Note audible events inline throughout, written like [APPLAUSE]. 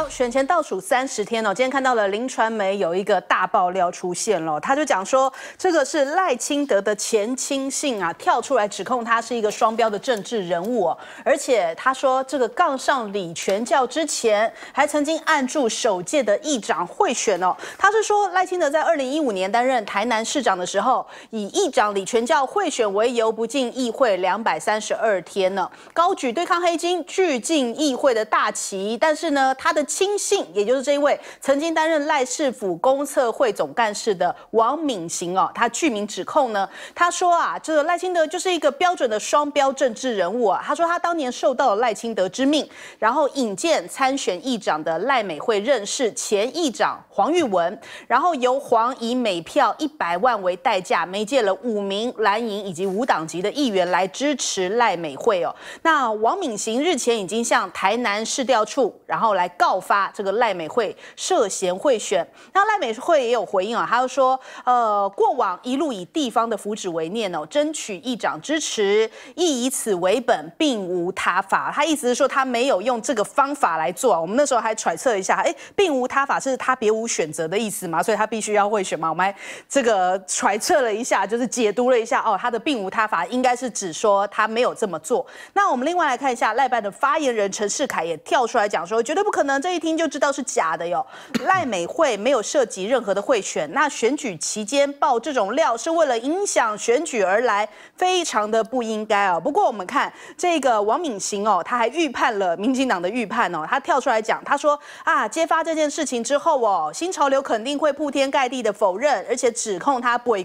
好，选前倒数三十天哦，今天看到了林传媒有一个大爆料出现了，他就讲说，这个是赖清德的前亲信啊，跳出来指控他是一个双标的政治人物哦，而且他说，这个杠上李全教之前还曾经按住首届的议长贿选哦，他是说赖清德在二零一五年担任台南市长的时候，以议长李全教会选为由不进议会两百三十二天呢，高举对抗黑金拒进议会的大旗，但是呢，他的。亲信，也就是这一位曾经担任赖市府公测会总干事的王敏行哦，他具名指控呢。他说啊，这个赖清德就是一个标准的双标政治人物啊。他说他当年受到了赖清德之命，然后引荐参选议长的赖美惠认识前议长黄玉文，然后由黄以每票一百万为代价，媒介了五名蓝营以及无党籍的议员来支持赖美惠哦。那王敏行日前已经向台南市调处，然后来告。发这个赖美惠涉嫌贿选，那赖美惠也有回应啊，他就说，呃，过往一路以地方的福祉为念哦，争取议长支持，亦以此为本，并无他法。他意思是说他没有用这个方法来做。我们那时候还揣测一下，哎，并无他法是他别无选择的意思嘛，所以他必须要贿选嘛。我们还这个揣测了一下，就是解读了一下哦，他的并无他法应该是指说他没有这么做。那我们另外来看一下赖办的发言人陈世凯也跳出来讲说，绝对不可能。一听就知道是假的哟，[COUGHS] 赖美惠没有涉及任何的贿选，那选举期间报这种料是为了影响选举而来，非常的不应该哦。不过我们看这个王敏行哦，他还预判了民进党的预判哦，他跳出来讲，他说啊，揭发这件事情之后哦，新潮流肯定会铺天盖地的否认，而且指控他不为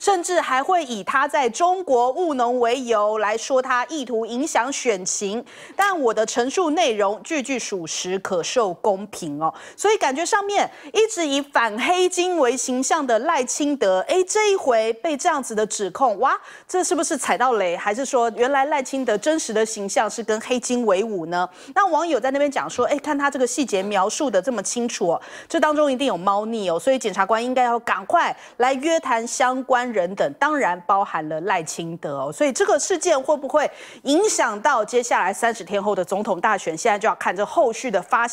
甚至还会以他在中国务农为由来说他意图影响选情。但我的陈述内容句句属实，可。受公平哦，所以感觉上面一直以反黑金为形象的赖清德，哎，这一回被这样子的指控，哇，这是不是踩到雷？还是说原来赖清德真实的形象是跟黑金为伍呢？那网友在那边讲说，哎，看他这个细节描述的这么清楚哦，这当中一定有猫腻哦，所以检察官应该要赶快来约谈相关人等，当然包含了赖清德哦，所以这个事件会不会影响到接下来三十天后的总统大选？现在就要看这后续的发。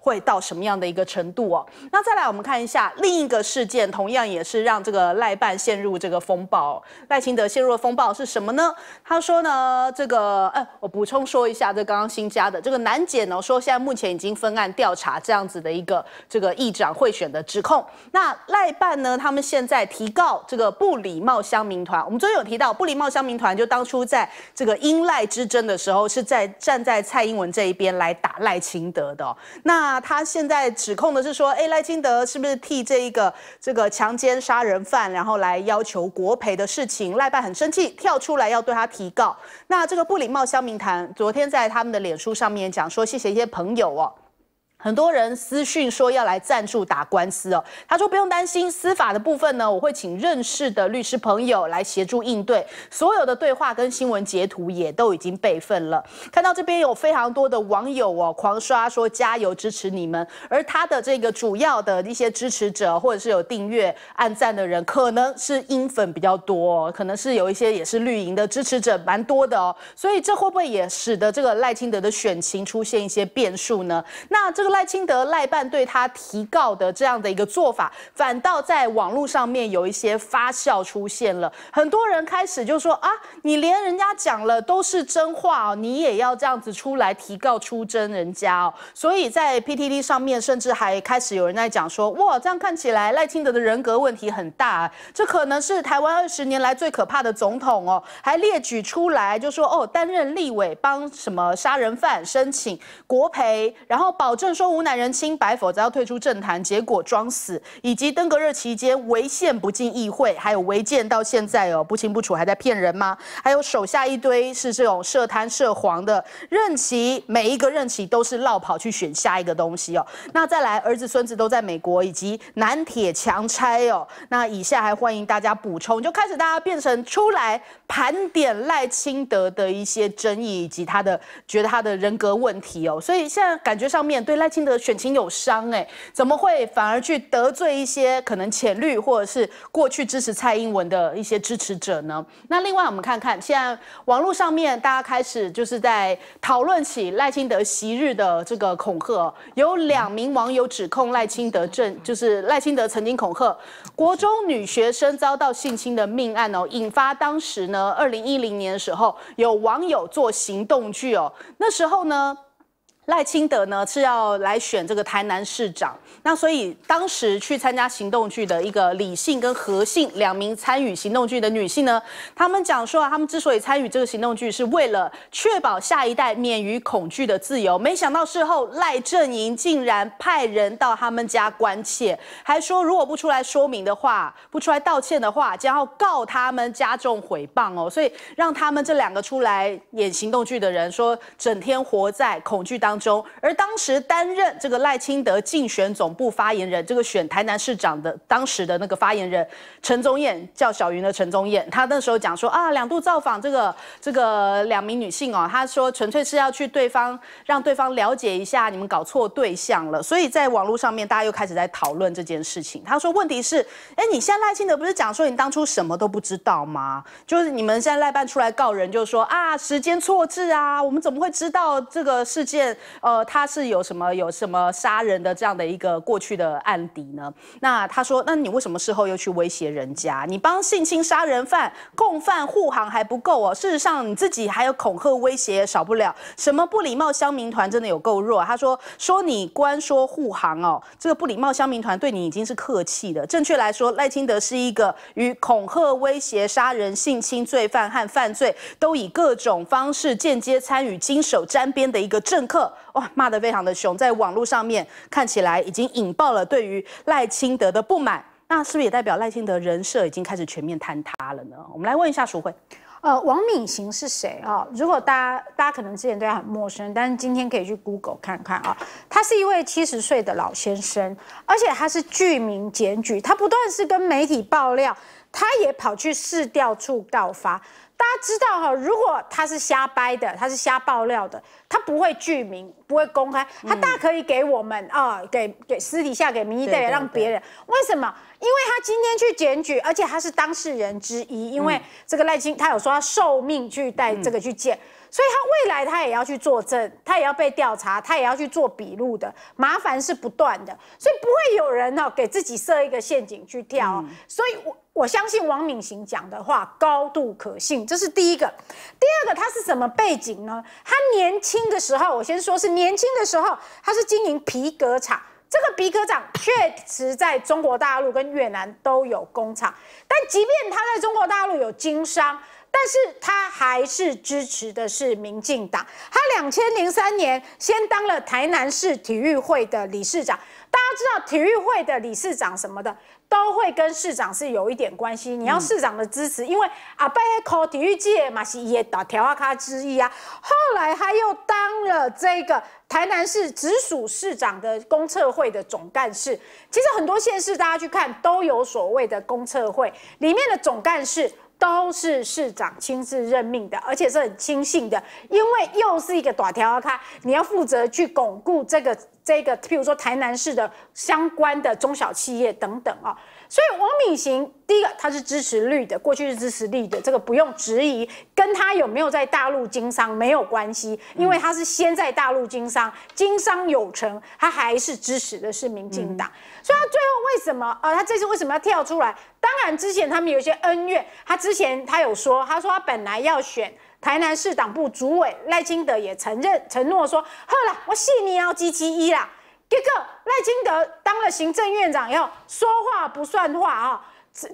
会到什么样的一个程度哦？那再来我们看一下另一个事件，同样也是让这个赖办陷入这个风暴。赖清德陷入了风暴是什么呢？他说呢，这个，呃，我补充说一下，这刚刚新加的这个难解呢，说现在目前已经分案调查这样子的一个这个议长贿选的指控。那赖办呢，他们现在提告这个不礼貌乡民团。我们昨天有提到不礼貌乡民团，就当初在这个英赖之争的时候，是在站在蔡英文这一边来打赖清德的。那他现在指控的是说，哎，赖清德是不是替这一个这个强奸杀人犯，然后来要求国赔的事情？赖拜很生气，跳出来要对他提告。那这个不礼貌，乡民谈昨天在他们的脸书上面讲说，谢谢一些朋友哦。很多人私讯说要来赞助打官司哦，他说不用担心司法的部分呢，我会请认识的律师朋友来协助应对。所有的对话跟新闻截图也都已经备份了。看到这边有非常多的网友哦，狂刷说加油支持你们。而他的这个主要的一些支持者，或者是有订阅、按赞的人，可能是英粉比较多，可能是有一些也是绿营的支持者蛮多的哦。所以这会不会也使得这个赖清德的选情出现一些变数呢？那这？赖清德赖办对他提告的这样的一个做法，反倒在网络上面有一些发酵出现了，很多人开始就说啊，你连人家讲了都是真话，哦，你也要这样子出来提告出真人家哦。所以在 PTT 上面，甚至还开始有人在讲说，哇，这样看起来赖清德的人格问题很大，这可能是台湾二十年来最可怕的总统哦，还列举出来就说哦，担任立委帮什么杀人犯申请国赔，然后保证。说无乃人清白，否则要退出政坛。结果装死，以及登革热期间违宪不进议会，还有违建到现在哦不清不楚，还在骗人吗？还有手下一堆是这种涉贪涉黄的，任期每一个任期都是绕跑去选下一个东西哦。那再来，儿子孙子都在美国，以及南铁强拆哦。那以下还欢迎大家补充，就开始大家变成出来盘点赖清德的一些争议，以及他的觉得他的人格问题哦。所以现在感觉上面对赖。赖清德选情有伤，哎，怎么会反而去得罪一些可能浅绿或者是过去支持蔡英文的一些支持者呢？那另外我们看看，现在网络上面大家开始就是在讨论起赖清德昔日的这个恐吓，有两名网友指控赖清德政，就是赖清德曾经恐吓国中女学生遭到性侵的命案哦，引发当时呢二零一零年的时候，有网友做行动剧哦，那时候呢。赖清德呢是要来选这个台南市长，那所以当时去参加行动剧的一个李姓跟何姓两名参与行动剧的女性呢，他们讲说啊，他们之所以参与这个行动剧，是为了确保下一代免于恐惧的自由。没想到事后赖阵营竟然派人到他们家关切，还说如果不出来说明的话，不出来道歉的话，将要告他们加重诽谤哦。所以让他们这两个出来演行动剧的人，说整天活在恐惧当。中，而当时担任这个赖清德竞选总部发言人，这个选台南市长的当时的那个发言人陈宗彦，叫小云的陈宗彦，他那时候讲说啊，两度造访这个这个两名女性哦，他说纯粹是要去对方，让对方了解一下你们搞错对象了，所以在网络上面大家又开始在讨论这件事情。他说问题是，哎，你现在赖清德不是讲说你当初什么都不知道吗？就是你们现在赖办出来告人，就是说啊，时间错置啊，我们怎么会知道这个事件？呃，他是有什么有什么杀人的这样的一个过去的案底呢？那他说，那你为什么事后又去威胁人家？你帮性侵杀人犯共犯护航还不够哦？事实上你自己还有恐吓威胁少不了，什么不礼貌乡民团真的有够弱。他说说你光说护航哦，这个不礼貌乡民团对你已经是客气的。正确来说，赖清德是一个与恐吓威胁、杀人性侵罪犯和犯罪都以各种方式间接参与、经手沾边的一个政客。哇，骂得非常的凶，在网络上面看起来已经引爆了对于赖清德的不满，那是不是也代表赖清德人设已经开始全面坍塌了呢？我们来问一下淑慧，呃，王敏行是谁啊？如果大家大家可能之前对他很陌生，但是今天可以去 Google 看看啊，他是一位七十岁的老先生，而且他是具名检举，他不断是跟媒体爆料，他也跑去市调处告发。大家知道哈，如果他是瞎掰的，他是瞎爆料的，他不会具名，不会公开，他大可以给我们啊，给给私底下给民意代表，让别人。为什么？因为他今天去检举，而且他是当事人之一，因为这个赖清他有说他受命去带这个去见。所以他未来他也要去作证，他也要被调查，他也要去做笔录的，麻烦是不断的，所以不会有人呢给自己设一个陷阱去跳。所以我我相信王敏行讲的话高度可信，这是第一个。第二个，他是什么背景呢？他年轻的时候，我先说是年轻的时候，他是经营皮革厂。这个皮革厂确实在中国大陆跟越南都有工厂，但即便他在中国大陆有经商。但是他还是支持的是民进党。他两千零三年先当了台南市体育会的理事长，大家知道体育会的理事长什么的都会跟市长是有一点关系，你要市长的支持。因为阿贝克体育界嘛是也打条阿卡之一啊。后来他又当了这个台南市直属市长的公测会的总干事。其实很多县市大家去看都有所谓的公测会里面的总干事。都是市长亲自任命的，而且是很亲信的，因为又是一个短条咖，你要负责去巩固这个。这个，譬如说台南市的相关的中小企业等等啊，所以王敏行第一个他是支持绿的，过去是支持绿的，这个不用质疑，跟他有没有在大陆经商没有关系，因为他是先在大陆经商，经商有成，他还是支持的是民进党，所以他最后为什么啊？他这次为什么要跳出来？当然之前他们有一些恩怨，他之前他有说，他说他本来要选。台南市党部主委赖清德也承认、承诺说：“好了，我信你，要 g t 一啦。”结果赖清德当了行政院长，要说话不算话啊！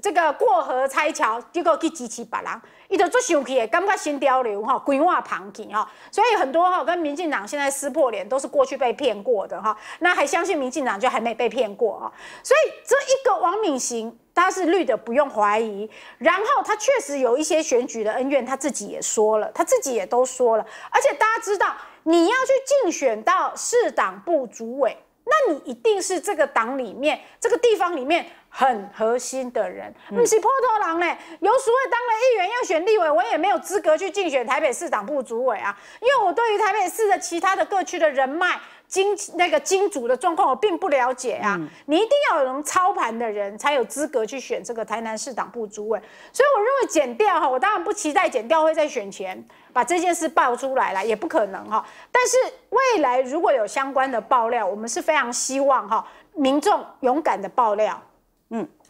这个过河拆桥，结果去支持别人，伊就做上去诶，感觉心潮流吼，规划旁境吼，所以很多吼跟民进党现在撕破脸，都是过去被骗过的哈。那还相信民进党，就还没被骗过啊。所以这一个王敏行，他是绿的，不用怀疑。然后他确实有一些选举的恩怨，他自己也说了，他自己也都说了。而且大家知道，你要去竞选到市党部主委，那你一定是这个党里面，这个地方里面。很核心的人，不是破头狼呢？有所谓当了议员要选立委，我也没有资格去竞选台北市党部主委啊，因为我对于台北市的其他的各区的人脉、金那个金主的状况，我并不了解啊。你一定要有能操盘的人，才有资格去选这个台南市党部主委。所以我认为减掉哈，我当然不期待减掉会在选前把这件事爆出来了，也不可能哈。但是未来如果有相关的爆料，我们是非常希望哈民众勇敢的爆料。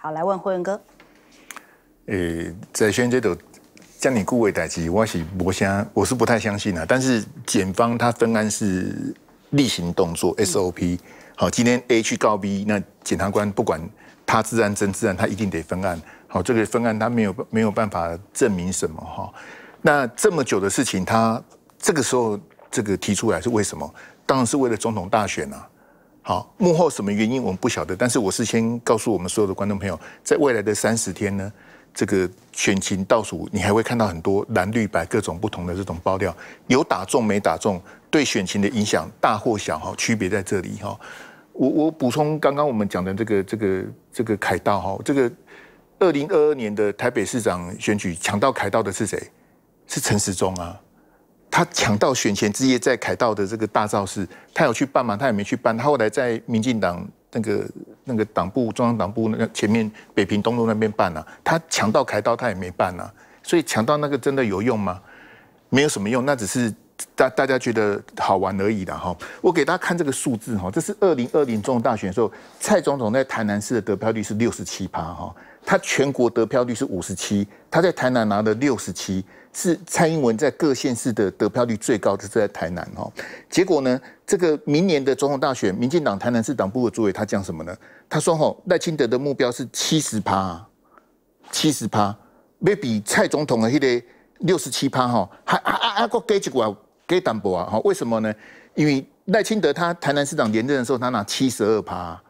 好，来问霍仁哥。诶，在轩这头将你顾为代职，我是不相我是不太相信的。但是检方他分案是例行动作 SOP。好，今天 A 去告 B，那检察官不管他自案真自案，他一定得分案。好，这个分案他没有没有办法证明什么哈。那这么久的事情，他这个时候这个提出来是为什么？当然是为了总统大选啊。好，幕后什么原因我们不晓得，但是我是先告诉我们所有的观众朋友，在未来的三十天呢，这个选情倒数，你还会看到很多蓝绿白各种不同的这种爆料，有打中没打中，对选情的影响大或小哈，区别在这里哈。我我补充刚刚我们讲的这个这个这个凯道哈，这个二零二二年的台北市长选举抢到凯道的是谁？是陈时中啊。他抢到选前之夜在凯道的这个大造势，他有去办吗？他也没去办。他后来在民进党那个那个党部中央党部那个前面北平东路那边办了。他抢到凯道，他也没办啊。所以抢到那个真的有用吗？没有什么用，那只是大大家觉得好玩而已的哈。我给大家看这个数字哈，这是二零二零中大选时候蔡总统在台南市的得票率是六十七趴哈。他全国得票率是五十七，他在台南拿了六十七，是蔡英文在各县市的得票率最高，就是在台南哈。结果呢，这个明年的总统大选，民进党台南市党部的主委他讲什么呢？他说吼，赖清德的目标是七十趴，七十趴，要比蔡总统的迄个六十七趴哈还还还还个给一寡给淡薄啊哈？为什么呢？因为赖清德他台南市长连任的时候，他拿七十二趴。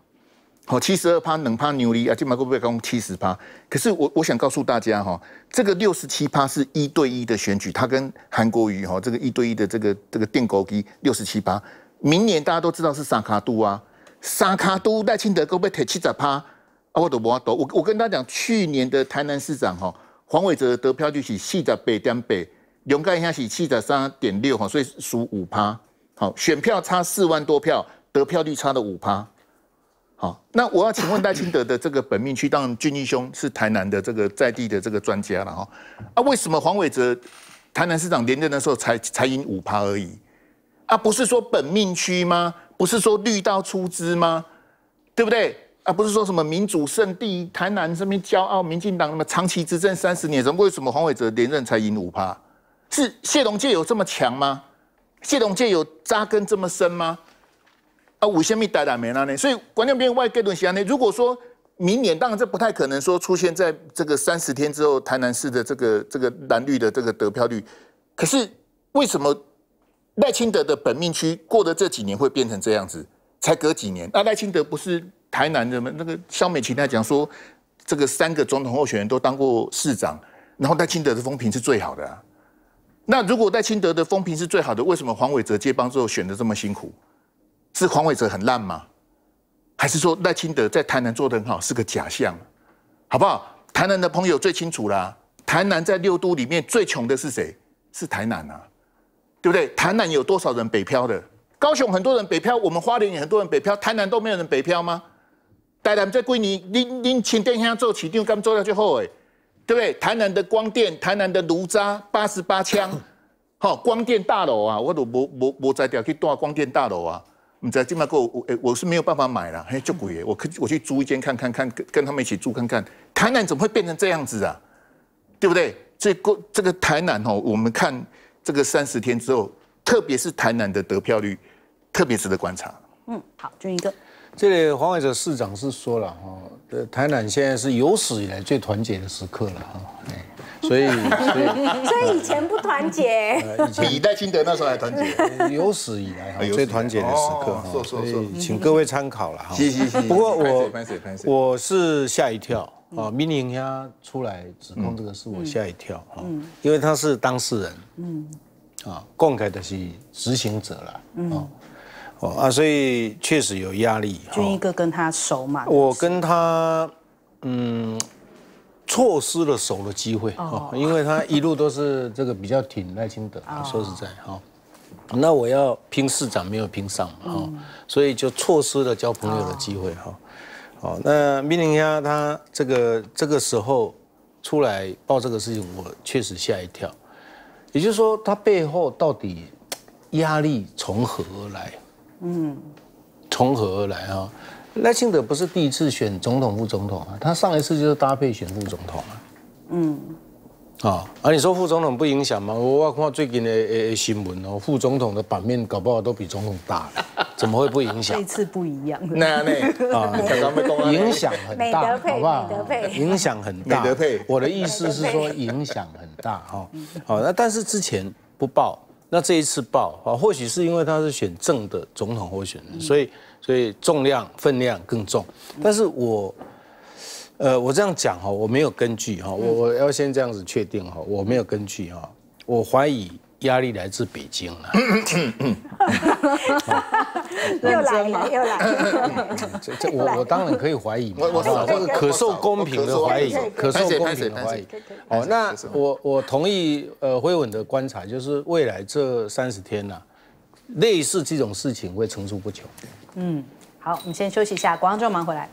好，七十二趴，能趴牛力啊！金马公不被讲七十趴，可是我我想告诉大家哈，这个六十七趴是一对一的选举，它跟韩国瑜哈，这个一对一的这个这个电狗机六十七趴。明年大家都知道是沙卡都啊，沙卡都赖庆德够不铁七十趴啊？我都不阿多，我我跟大家讲，去年的台南市长哈，黄伟哲得票率是七十八点八，永盖一下是七十三点六哈，所以输五趴。好，选票差四万多票，得票率差了五趴。好，那我要请问戴清德的这个本命区，当然军医兄是台南的这个在地的这个专家了哈。啊，为什么黄伟哲台南市长连任的时候才才赢五趴而已？啊，不是说本命区吗？不是说绿道出资吗？对不对？啊，不是说什么民主圣地台南这边骄傲民进党那么长期执政三十年，怎么为什么黄伟哲连任才赢五趴？是谢龙介有这么强吗？谢龙介有扎根这么深吗？啊，五千米大大没了呢，所以关键变外界轮西安呢。如果说明年，当然这不太可能说出现在这个三十天之后，台南市的这个这个蓝绿的这个得票率。可是为什么赖清德的本命区过的这几年会变成这样子？才隔几年那赖清德不是台南的吗？那个肖美琴在讲说，这个三个总统候选人都当过市长，然后赖清德的风评是最好的。啊。那如果赖清德的风评是最好的，为什么黄伟哲接棒之后选的这么辛苦？是黄伟哲很烂吗？还是说赖清德在台南做的很好是个假象，好不好？台南的朋友最清楚啦。台南在六都里面最穷的是谁？是台南啊，对不对？台南有多少人北漂的？高雄很多人北漂，我们花莲也很多人北漂，台南都没有人北漂吗？台南在贵你，你你请电箱做起，就刚做到最后哎，对不对？台南的光电，台南的炉渣八十八枪，[COUGHS] 好光电大楼啊，我都无无无在调去大光电大楼啊。你在金马国，我我是没有办法买了。嘿，就鬼耶，我可我去租一间看看看，跟跟他们一起住看看，台南怎么会变成这样子啊？对不对？所以国这个台南哦，我们看这个三十天之后，特别是台南的得票率，特别值得观察。嗯，好，就一个。这里黄伟哲市长是说了哈，台南现在是有史以来最团结的时刻了哈，所以 [LAUGHS] 所以以前不团结，以前以 [LAUGHS] 李登德那时候还团结，有史以来哈最团结的时刻哈，所以请各位参考了哈。谢谢不过我我是吓一跳啊 m i n 他出来指控这个事，我吓一跳哈，因为他是当事人，嗯，啊，公开的是执行者了，嗯。哦啊，所以确实有压力。军一哥跟他熟嘛？我跟他嗯，错失了熟的机会哦，因为他一路都是这个比较挺耐心的，说实在哈。那我要拼市长没有拼上嘛哈，所以就错失了交朋友的机会哈。哦，那命令下他这个这个时候出来报这个事情，我确实吓一跳。也就是说，他背后到底压力从何而来？嗯，从何而来啊？赖清德不是第一次选总统副总统啊，他上一次就是搭配选副总统啊。嗯，啊啊，你说副总统不影响吗？我看最近的呃新闻哦，副总统的版面搞不好都比总统大了，[LAUGHS] 怎么会不影响？这次不一样。那那啊，[LAUGHS] 影响很大，好不好？影响很大。我的意思是说影响很大哈。好，那但是之前不报。那这一次爆啊，或许是因为他是选正的总统候选人，所以所以重量分量更重。但是我，呃，我这样讲哈，我没有根据哈，我我要先这样子确定哈，我没有根据哈，我怀疑压力来自北京了。[LAUGHS] [LAUGHS] [LAUGHS] [LAUGHS] 了，又来了。[LAUGHS] 这这，我 [LAUGHS] 我当然可以怀疑嘛，我我可受公平的怀疑，可受公平的怀疑。哦，那我我同意呃辉文的观察，就是未来这三十天呐，类似这种事情会层出不穷。嗯，好，我们先休息一下，广众忙回来。